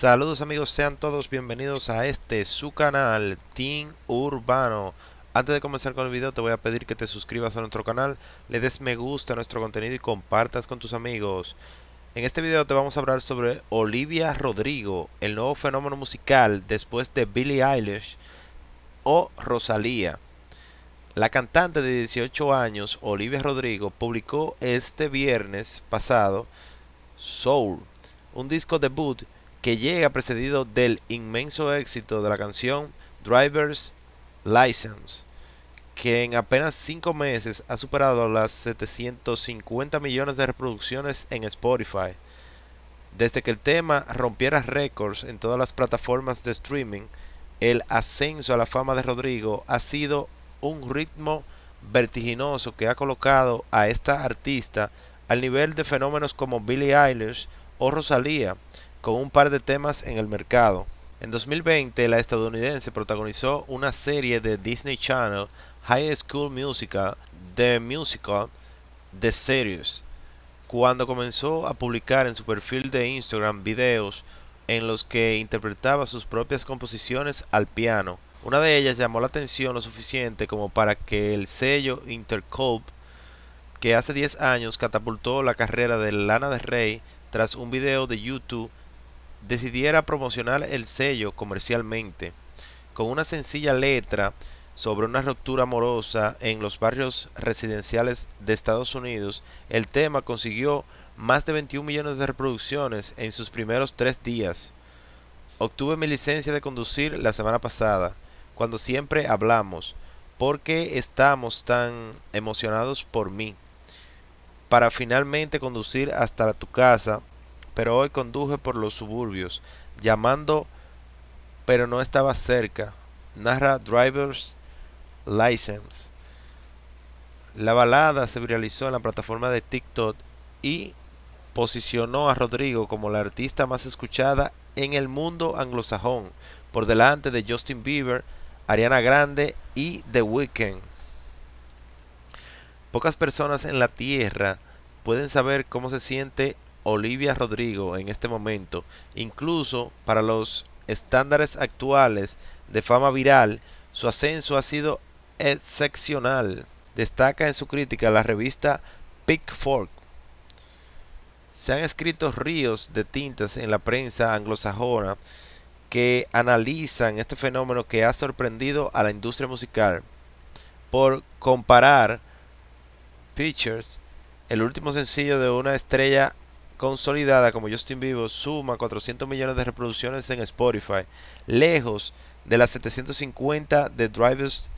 Saludos amigos, sean todos bienvenidos a este su canal Team Urbano. Antes de comenzar con el video te voy a pedir que te suscribas a nuestro canal, le des me gusta a nuestro contenido y compartas con tus amigos. En este video te vamos a hablar sobre Olivia Rodrigo, el nuevo fenómeno musical después de Billie Eilish o Rosalía. La cantante de 18 años, Olivia Rodrigo, publicó este viernes pasado Soul, un disco debut que llega precedido del inmenso éxito de la canción Driver's License, que en apenas cinco meses ha superado las 750 millones de reproducciones en Spotify. Desde que el tema rompiera récords en todas las plataformas de streaming, el ascenso a la fama de Rodrigo ha sido un ritmo vertiginoso que ha colocado a esta artista al nivel de fenómenos como Billie Eilish o Rosalía, con un par de temas en el mercado. En 2020, la estadounidense protagonizó una serie de Disney Channel, High School Musical, The Musical, The Series, cuando comenzó a publicar en su perfil de Instagram videos en los que interpretaba sus propias composiciones al piano. Una de ellas llamó la atención lo suficiente como para que el sello Intercope, que hace 10 años catapultó la carrera de Lana de Rey tras un video de YouTube decidiera promocionar el sello comercialmente con una sencilla letra sobre una ruptura amorosa en los barrios residenciales de Estados Unidos, el tema consiguió más de 21 millones de reproducciones en sus primeros tres días. Obtuve mi licencia de conducir la semana pasada, cuando siempre hablamos, porque estamos tan emocionados por mí, para finalmente conducir hasta tu casa pero hoy conduje por los suburbios, llamando pero no estaba cerca, narra Driver's License. La balada se viralizó en la plataforma de TikTok y posicionó a Rodrigo como la artista más escuchada en el mundo anglosajón, por delante de Justin Bieber, Ariana Grande y The Weeknd. Pocas personas en la Tierra pueden saber cómo se siente Olivia Rodrigo en este momento, incluso para los estándares actuales de fama viral, su ascenso ha sido excepcional. Destaca en su crítica la revista Fork. Se han escrito ríos de tintas en la prensa anglosajona que analizan este fenómeno que ha sorprendido a la industria musical por comparar Pictures, el último sencillo de una estrella consolidada como Justin Vivo suma 400 millones de reproducciones en Spotify, lejos de las 750 de Driver's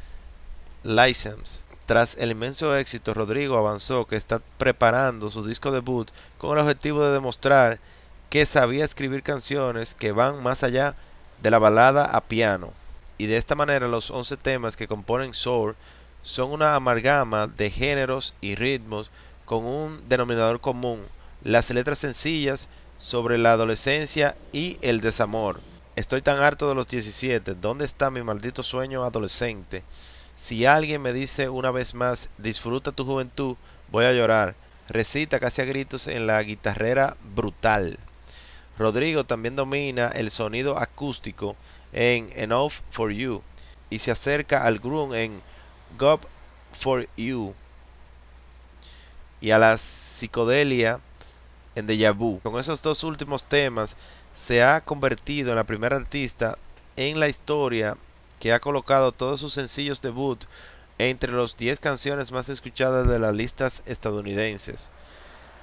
License. Tras el inmenso éxito, Rodrigo avanzó que está preparando su disco debut con el objetivo de demostrar que sabía escribir canciones que van más allá de la balada a piano. Y de esta manera los 11 temas que componen Soul son una amalgama de géneros y ritmos con un denominador común, las letras sencillas sobre la adolescencia y el desamor. Estoy tan harto de los 17, ¿dónde está mi maldito sueño adolescente? Si alguien me dice una vez más, disfruta tu juventud, voy a llorar. Recita casi a gritos en la guitarrera brutal. Rodrigo también domina el sonido acústico en Enough for You y se acerca al groom en Gob for You y a la psicodelia en Deja Vu. Con esos dos últimos temas se ha convertido en la primera artista en la historia que ha colocado todos sus sencillos debut entre las 10 canciones más escuchadas de las listas estadounidenses.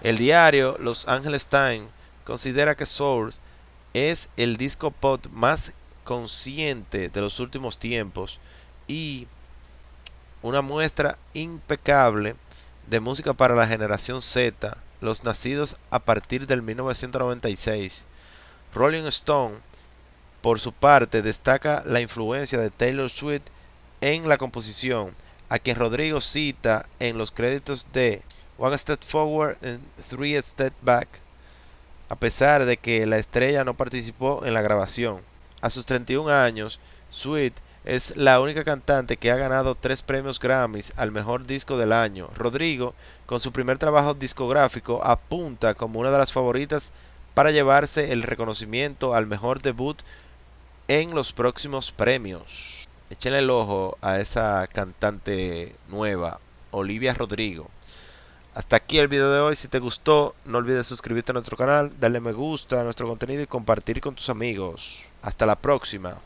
El diario Los Angeles Times considera que Source es el disco pop más consciente de los últimos tiempos y una muestra impecable de música para la generación Z los nacidos a partir del 1996. Rolling Stone, por su parte, destaca la influencia de Taylor Swift en la composición, a quien Rodrigo cita en los créditos de One Step Forward and Three Step Back, a pesar de que la estrella no participó en la grabación. A sus 31 años, Sweet es la única cantante que ha ganado tres premios Grammys al mejor disco del año. Rodrigo, con su primer trabajo discográfico, apunta como una de las favoritas para llevarse el reconocimiento al mejor debut en los próximos premios. Échenle el ojo a esa cantante nueva, Olivia Rodrigo. Hasta aquí el video de hoy. Si te gustó, no olvides suscribirte a nuestro canal, darle me gusta a nuestro contenido y compartir con tus amigos. Hasta la próxima.